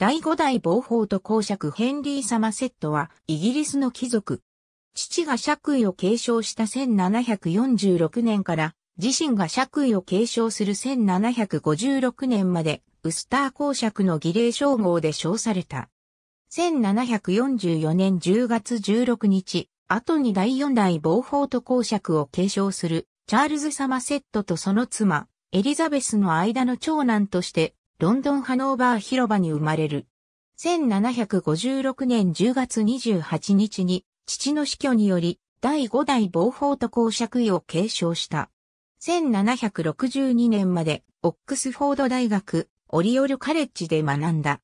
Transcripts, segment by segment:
第五代暴法と公爵ヘンリー・サマセットはイギリスの貴族。父が爵位を継承した1746年から自身が爵位を継承する1756年までウスター公爵の儀礼称号で称された。1744年10月16日、後に第四代暴法と公爵を継承するチャールズ・サマセットとその妻、エリザベスの間の長男としてロンドンハノーバー広場に生まれる。1756年10月28日に父の死去により第5代防法と公爵位を継承した。1762年までオックスフォード大学オリオルカレッジで学んだ。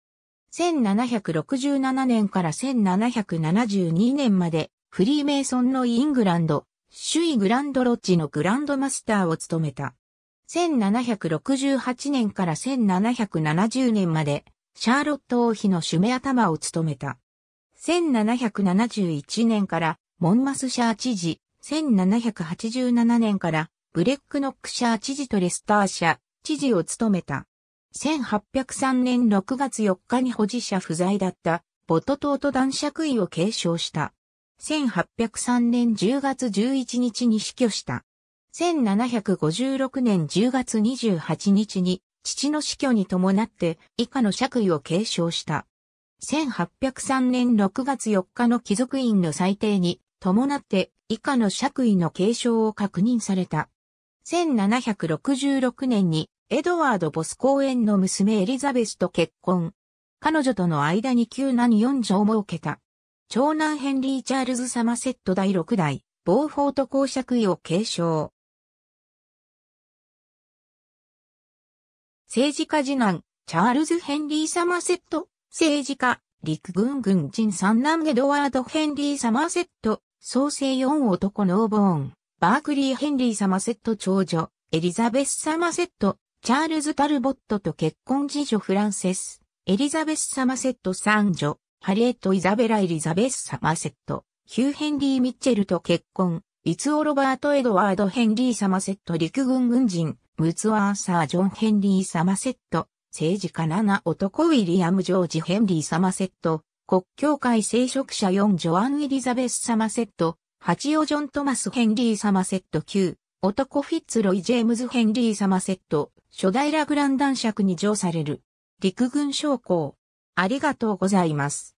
1767年から1772年までフリーメイソンのイングランド、首位グランドロッジのグランドマスターを務めた。1768年から1770年まで、シャーロット王妃の主目頭を務めた。1771年からモンマスシャー知事、1787年からブレックノックシャー知事とレスターシャ知事を務めた。1803年6月4日に保持者不在だったボトトート男爵位を継承した。1803年10月11日に死去した。1756年10月28日に父の死去に伴って以下の爵位を継承した。1803年6月4日の貴族院の裁定に伴って以下の爵位の継承を確認された。1766年にエドワード・ボス公園の娘エリザベスと結婚。彼女との間に旧男4女を設けた。長男ヘンリー・チャールズ・サマセット第6代、ボーフォート公爵位を継承。政治家次男、チャールズ・ヘンリー・サマセット、政治家、陸軍軍人三男エドワード・ヘンリー・サマセット、創生4男ノーボーン、バークリー・ヘンリー・サマセット長女、エリザベス・サマセット、チャールズ・タルボットと結婚次女フランセス、エリザベス・サマセット三女、ハリエット・イザベラ・エリザベス・サマセット、ヒュー・ヘンリー・ミッチェルと結婚、リツオ・ロバート・エドワード・ヘンリー・サマセット陸軍軍人、ムツアーサー・ジョン・ヘンリー・サマセット、政治家7男ウィリアム・ジョージ・ヘンリー・サマセット、国教会聖職者4ジョアン・エリザベス・サマセット、八オジョン・トマス・ヘンリー・サマセット9、男フィッツ・ロイ・ジェームズ・ヘンリー・サマセット、初代ラグラン男爵に上される。陸軍将校。ありがとうございます。